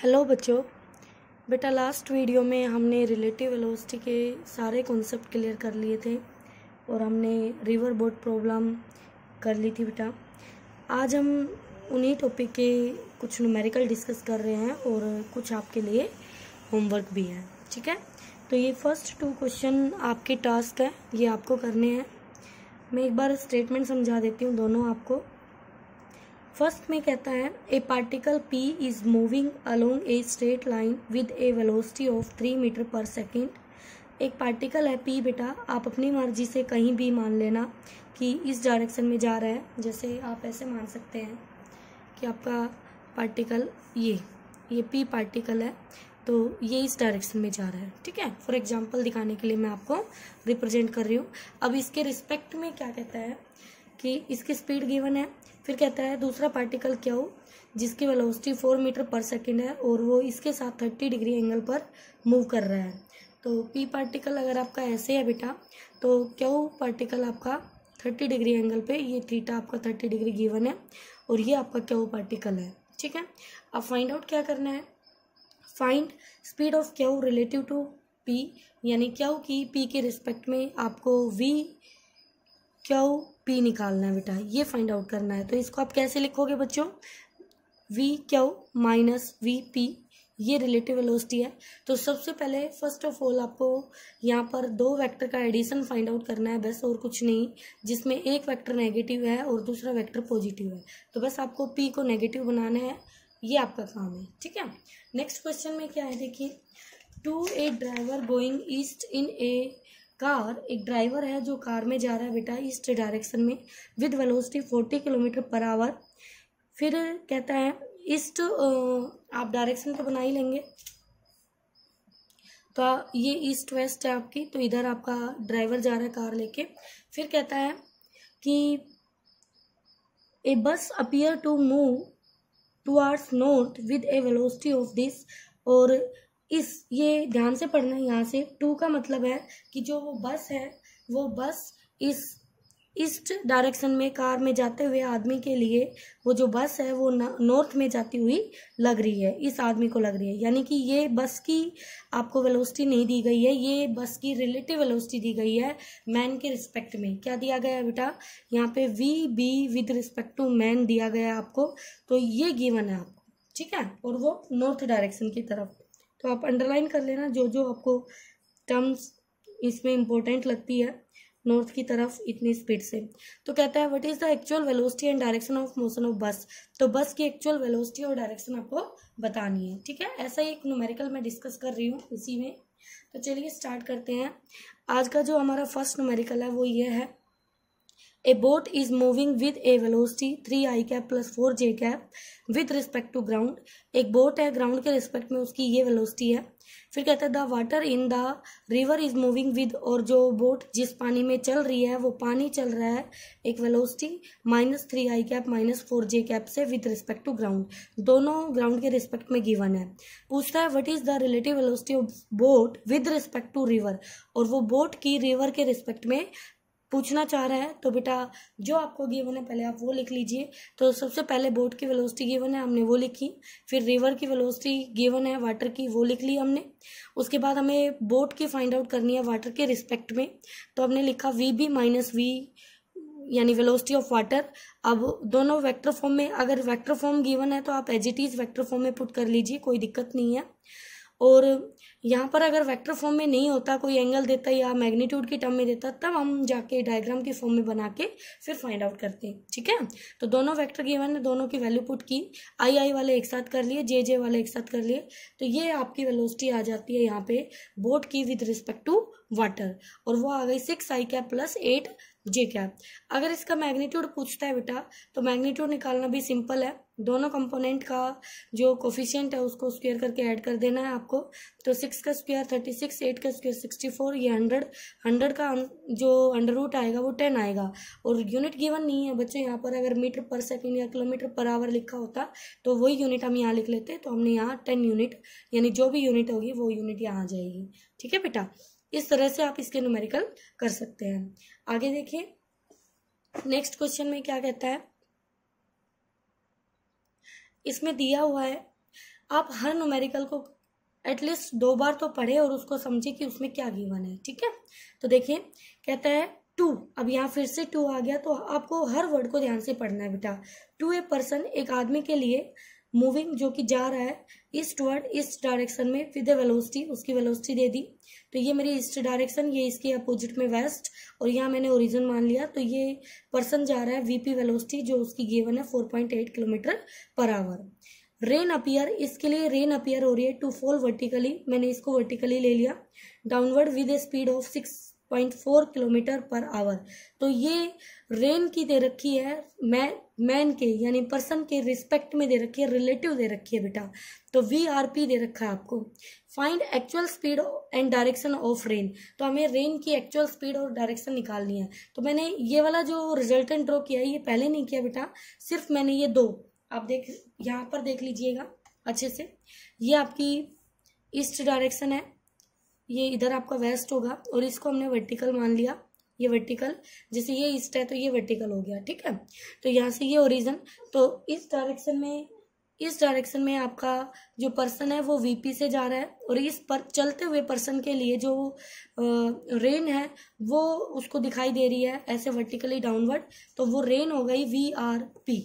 hello बच्चों बेटा last video में हमने रिलेटिव वेलोसिटी के सारे कॉन्सेप्ट क्लियर कर लिए थे और हमने रिवर बोट प्रॉब्लम कर ली थी बेटा आज हम उन्हीं टॉपिक के कुछ न्यूमेरिकल डिस्कस कर रहे हैं और कुछ आपके लिए होमवर्क भी है ठीक है तो ये फर्स्ट टू क्वेश्चन आपके टास्क है ये आपको करने हैं मैं एक बार स्टेटमेंट समझा देती हूँ दोनों आपको फर्स्ट में कहता है a particle P is moving along a straight line with a velocity of three metre per second एक पार्टिकल है पी बेटा आप अपनी मर्जी से कहीं भी मान लेना कि इस डायरेक्शन में जा रहा है जैसे आप ऐसे मान सकते हैं कि आपका पार्टिकल ये ये पी पार्टिकल है तो ये इस डायरेक्शन में जा रहा है ठीक है फॉर एग्जाम्पल दिखाने के लिए मैं आपको रिप्रेजेंट कर रही हूँ अब इसके रिस्पेक्ट में क्या कहता है कि इसकी स्पीड गिवन है फिर कहता है दूसरा पार्टिकल क्या हो जिसकी velocity four metre per second है और वो इसके साथ थर्टी डिग्री एंगल पर मूव कर रहा है तो पी पार्टिकल अगर आपका ऐसे है बेटा तो क्यू पार्टिकल आपका थर्टी डिग्री एंगल पे ये थीटा आपका थर्टी डिग्री गिवन है और ये आपका क्यू पार्टिकल है ठीक है अब फाइंड आउट क्या करना है find speed of Q relative to P यानी क्यू की पी के रिस्पेक्ट में आपको वी क्यू पी निकालना है बेटा ये फाइंड आउट करना है तो इसको आप कैसे लिखोगे बच्चों V Q minus V P ये रिलेटिव वेलोसिटी है तो सबसे पहले फर्स्ट ऑफ ऑल आपको यहाँ पर दो वेक्टर का एडिशन फाइंड आउट करना है बस और कुछ नहीं जिसमें एक वेक्टर नेगेटिव है और दूसरा वेक्टर पॉजिटिव है तो बस आपको पी को नेगेटिव बनाना है ये आपका काम है ठीक है नेक्स्ट क्वेश्चन में क्या है देखिए two a driver going east in a car एक ड्राइवर है जो कार में जा रहा है बेटा ईस्ट डायरेक्शन में with velocity forty kilometre per hour फिर कहता है ईस्ट आप डायरेक्शन तो बना ही लेंगे तो ये ईस्ट वेस्ट है आपकी तो इधर आपका ड्राइवर जा रहा है कार लेके फिर कहता है कि a bus appear to move towards north with a velocity of this और इस ये ध्यान से पढ़ना यहाँ से टू का मतलब है कि जो वो बस है वो बस इस ईस्ट डायरेक्शन में कार में जाते हुए आदमी के लिए वो जो बस है वो नॉर्थ में जाती हुई लग रही है इस आदमी को लग रही है यानी कि ये बस की आपको वेलोसिटी नहीं दी गई है ये बस की रिलेटिव वेलोसिटी दी गई है मैन के रिस्पेक्ट में क्या दिया गया है बेटा यहाँ पे V B with respect to man दिया गया है आपको तो ये गिवन है आपको ठीक है और वो नॉर्थ डायरेक्शन की तरफ तो आप अंडरलाइन कर लेना जो जो आपको टर्म्स इसमें इम्पोर्टेंट लगती है नॉर्थ की तरफ इतनी स्पीड से तो कहता है what is the actual velocity and direction of motion of bus तो बस की एक्चुअल वेलोसिटी और डायरेक्शन आपको बतानी है ठीक है ऐसा ही एक नुमेरिकल मैं डिस्कस कर रही हूँ इसी में तो चलिए स्टार्ट करते हैं आज का जो हमारा फर्स्ट नुमेरिकल है वो ये है a boat is moving with a velocity three i cap plus four j cap with respect to ground एक बोट है ग्राउंड के रिस्पेक्ट में उसकी ये वेलोसिटी है फिर कहता है the water in the river is moving with और जो बोट जिस पानी में चल रही है वो पानी चल रहा है एक velocity minus three i cap minus four j cap से विथ रिस्पेक्ट टू ग्राउंड दोनों ग्राउंड के रिस्पेक्ट में गिवन है पूछता है what is the relative velocity of boat with respect to river और वो बोट की रिवर के रिस्पेक्ट में पूछना चाह रहे हैं तो बेटा जो आपको गिवन है पहले आप वो लिख लीजिए तो सबसे पहले बोट की वेलोसिटी गिवन है हमने वो लिखी फिर रिवर की वेलोसिटी गिवन है वाटर की वो लिख ली हमने उसके बाद हमें बोट की फाइंड आउट करनी है वाटर के रिस्पेक्ट में तो हमने लिखा वी बी माइनस वी यानी वेलोसिटी ऑफ वाटर अब दोनों वैक्टर फॉर्म में अगर वैक्ट्रोफॉर्म फॉर्म गिवन है तो आप एजिटीज वेक्टर फॉर्म में पुट कर लीजिए कोई दिक्कत नहीं है और यहाँ पर अगर वेक्टर फॉर्म में नहीं होता कोई एंगल देता या मैग्नीट्यूड के टर्म में देता तब हम जाके डायग्राम के फॉर्म में बना के फिर फाइंड आउट करते हैं ठीक है तो दोनों वेक्टर गिवन है दोनों की वैल्यू पुट की आई आई वाले एक साथ कर लिए जे जे वाले एक साथ कर लिए तो ये आपकी वेलोसिटी आ जाती है यहाँ पे बोट की विद रिस्पेक्ट टू वाटर और वो आ गई six i cap plus eight j cap अगर इसका मैग्नीट्यूड पूछता है बेटा तो मैग्नीट्यूड निकालना भी सिंपल है दोनों कंपोनेंट का जो कोफिशियंट है उसको स्क्वेयर करके ऐड कर देना है आपको तो सिक्स का स्क्वेयर थर्टी सिक्स एट का स्क्वेयर सिक्सटी फोर ये हंड्रेड हंड्रेड का जो अंडर रूट आएगा वो टेन आएगा और यूनिट गिवन नहीं है बच्चों यहाँ पर अगर मीटर पर सेकेंड या किलोमीटर पर आवर लिखा होता तो वही यूनिट हम यहाँ लिख लेते तो हमने यहाँ टेन यूनिट यानी जो भी यूनिट होगी वो यूनिट यहाँ आ जाएगी ठीक है बेटा इस तरह से आप इसके न्यूमेरिकल कर सकते हैं आगे देखिए नेक्स्ट क्वेश्चन में क्या कहता है इसमें दिया हुआ है आप हर नोमेरिकल को एटलीस्ट दो बार तो पढ़े और उसको समझे कि उसमें क्या गिवन है ठीक है तो देखिए कहता है टू अब यहाँ फिर से टू आ गया तो आपको हर वर्ड को ध्यान से पढ़ना है बेटा टू ए पर्सन एक आदमी के लिए मूविंग जो कि जा रहा है ईस्ट वर्ड ईस्ट डायरेक्शन में विद वेलोसिटी उसकी वेलोसिटी दे दी तो ये मेरी ईस्ट डायरेक्शन ये इसके अपोजिट में वेस्ट और यहाँ मैंने ओरिजिन मान लिया तो ये पर्सन जा रहा है वीपी वेलोसिटी जो उसकी गेवन है four point eight kilometre per hour rain appear इसके लिए रेन अपियर हो रही है टू फॉल वर्टिकली मैंने इसको वर्टिकली ले लिया downward with a speed of six point four kilometre per hour तो ये रेन की दे रखी है मैं मैन के यानी पर्सन के रिस्पेक्ट में दे रखी है रिलेटिव दे रखी है बेटा तो वी आर पी दे रखा है आपको find actual speed and direction of rain तो हमें रेन की एक्चुअल स्पीड और डायरेक्शन निकालनी है तो मैंने ये वाला जो रिजल्टेंट ड्रॉ किया है ये पहले नहीं किया बेटा सिर्फ मैंने ये दो आप देख यहाँ पर देख लीजिएगा अच्छे से ये आपकी ईस्ट डायरेक्शन है ये इधर आपका वेस्ट होगा और इसको हमने वर्टिकल मान लिया ये वर्टिकल जैसे ये ईस्ट है तो ये वर्टिकल हो गया ठीक है तो यहाँ से ये ओरिजन तो इस डायरेक्शन में इस डायरेक्शन में आपका जो पर्सन है वो वीपी से जा रहा है और इस पर चलते हुए पर्सन के लिए जो रेन है वो उसको दिखाई दे रही है ऐसे वर्टिकली डाउनवर्ड तो वो रेन हो गई वी आर पी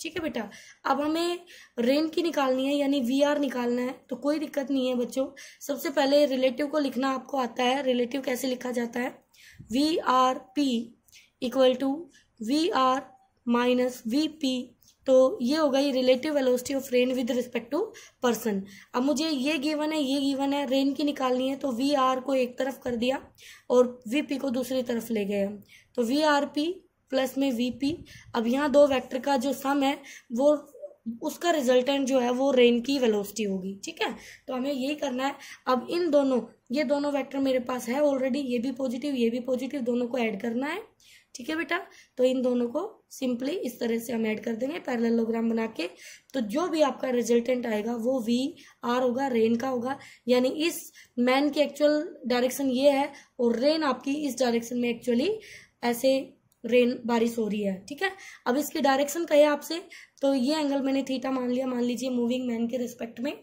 ठीक है बेटा अब हमें रेन की निकालनी है यानी वी आर निकालना है तो कोई दिक्कत नहीं है बच्चों सबसे पहले रिलेटिव को लिखना आपको आता है रिलेटिव कैसे लिखा जाता है V R P equal to V R minus V P तो ये हो गई relative velocity of rain with respect to person अब मुझे ये गिवन है ये गिवन है रेन की निकालनी है तो वी आर को एक तरफ कर दिया और वी पी को दूसरी तरफ ले गए तो वी आर पी प्लस में वी पी अब यहाँ दो वेक्टर का जो सम है वो उसका रिजल्टेंट जो है वो रेन की वेलोसिटी होगी ठीक है तो हमें यही करना है अब इन दोनों ये दोनों वेक्टर मेरे पास है ऑलरेडी ये भी पॉजिटिव ये भी पॉजिटिव दोनों को ऐड करना है ठीक है बेटा तो इन दोनों को सिंपली इस तरह से हम ऐड कर देंगे पैरेललोग्राम बना के तो जो भी आपका रिजल्टेंट आएगा वो वी आर होगा रेन का होगा यानी इस मैन की एक्चुअल डायरेक्शन ये है और रेन आपकी इस डायरेक्शन में एक्चुअली ऐसे रेन बारिश हो रही है ठीक है अब इसकी डायरेक्शन कहे आपसे तो ये एंगल मैंने थीटा मान लिया मान लीजिए मूविंग मैन के रिस्पेक्ट में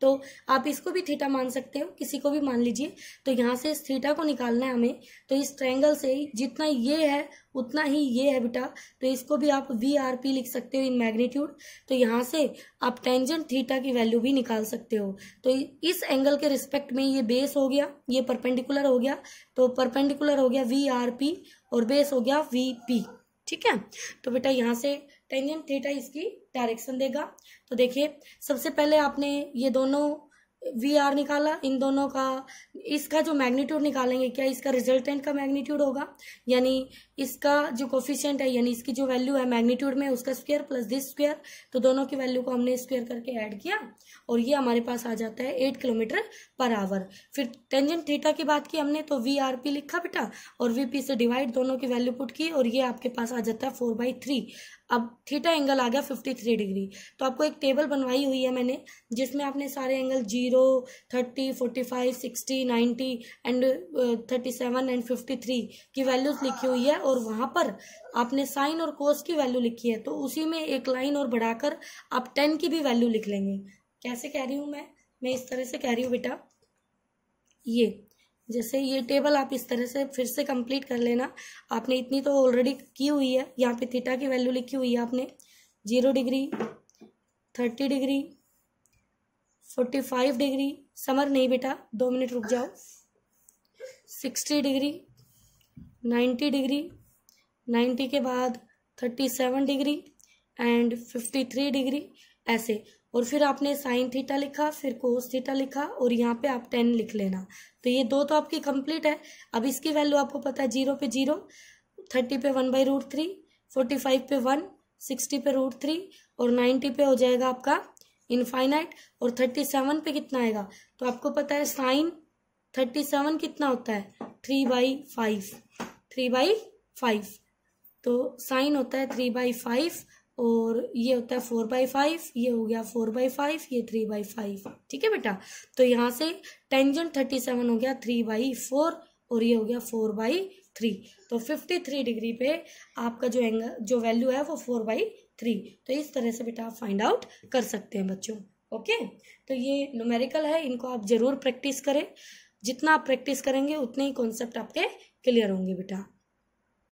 तो आप इसको भी थीटा मान सकते हो किसी को भी मान लीजिए तो यहाँ से इस थीटा को निकालना है हमें तो इस ट्रैंगल से जितना ये है उतना ही ये है बेटा तो इसको भी आप वी आर पी लिख सकते हो इन मैग्नीट्यूड तो यहाँ से आप टेंजेंट थीटा की वैल्यू भी निकाल सकते हो तो इस एंगल के रिस्पेक्ट में ये बेस हो गया ये परपेंडिकुलर हो गया तो परपेंडिकुलर हो गया वी आर पी और बेस हो गया वी पी ठीक है तो बेटा यहाँ से टेंजेंट थीटा इसकी डायरेक्शन देगा तो देखिए सबसे पहले आपने ये दोनों वी आर निकाला इन दोनों का इसका जो मैग्नीट्यूड निकालेंगे क्या इसका रिजल्टेंट का मैग्नीट्यूड होगा यानी इसका जो कोफिशियंट है यानी इसकी जो वैल्यू है मैग्नीट्यूड में उसका स्क्वेयर प्लस दिस स्क्वेयर तो दोनों की वैल्यू को हमने स्क्वेयर करके ऐड किया और ये हमारे पास आ जाता है एट किलोमीटर पर आवर फिर टेंजेंट थीटा की बात की हमने तो वी आर पी लिखा बेटा और वी पी से डिवाइड दोनों की वैल्यू पुट की और ये आपके पास आ जाता है फोर बाई थ्री अब थीटा एंगल आ गया फिफ्टी थ्री डिग्री तो आपको एक टेबल बनवाई हुई है मैंने जिसमें आपने सारे angle zero thirty forty five sixty ninety and thirty seven and fifty three की वैल्यूज लिखी हुई है और वहाँ पर आपने साइन और कोस की वैल्यू लिखी है तो उसी में एक लाइन और बढ़ाकर आप टेन की भी वैल्यू लिख लेंगे कैसे कह रही हूँ मैं मैं इस तरह से कह रही हूँ बेटा ये जैसे ये टेबल आप इस तरह से फिर से कंप्लीट कर लेना आपने इतनी तो ऑलरेडी की हुई है यहाँ पे थीटा की वैल्यू लिखी हुई है आपने zero degree thirty degree forty five degree समर नहीं बेटा दो मिनट रुक जाओ sixty degree ninety degree ninety के बाद thirty seven degree and fifty three degree ऐसे और फिर आपने साइन थीटा लिखा फिर कोस थीटा लिखा और यहाँ पे आप टेन लिख लेना तो ये दो तो आपकी कंप्लीट है अब इसकी वैल्यू आपको पता है जीरो पे जीरो थर्टी पे one by root three forty five पे वन सिक्सटी पे रूट थ्री और नाइन्टी पे हो जाएगा आपका इनफाइनाइट और थर्टी सेवन पे कितना आएगा तो आपको पता है साइन थर्टी सेवन कितना होता है three by five three by five तो साइन होता है थ्री बाई फाइव और ये होता है फोर बाई फाइव ये हो गया फोर बाई फाइव ये थ्री बाई फाइव ठीक है बेटा तो यहाँ से टेंजेंट थर्टी सेवन हो गया थ्री बाई फोर और ये हो गया फोर बाई थ्री तो फिफ्टी थ्री डिग्री पे आपका जो एंगल जो वैल्यू है वो फोर बाई थ्री तो इस तरह से बेटा आप फाइंड आउट कर सकते हैं बच्चों ओके तो ये नोमेरिकल है इनको आप ज़रूर प्रैक्टिस करें जितना आप प्रैक्टिस करेंगे उतने ही कॉन्सेप्ट आपके क्लियर होंगे बेटा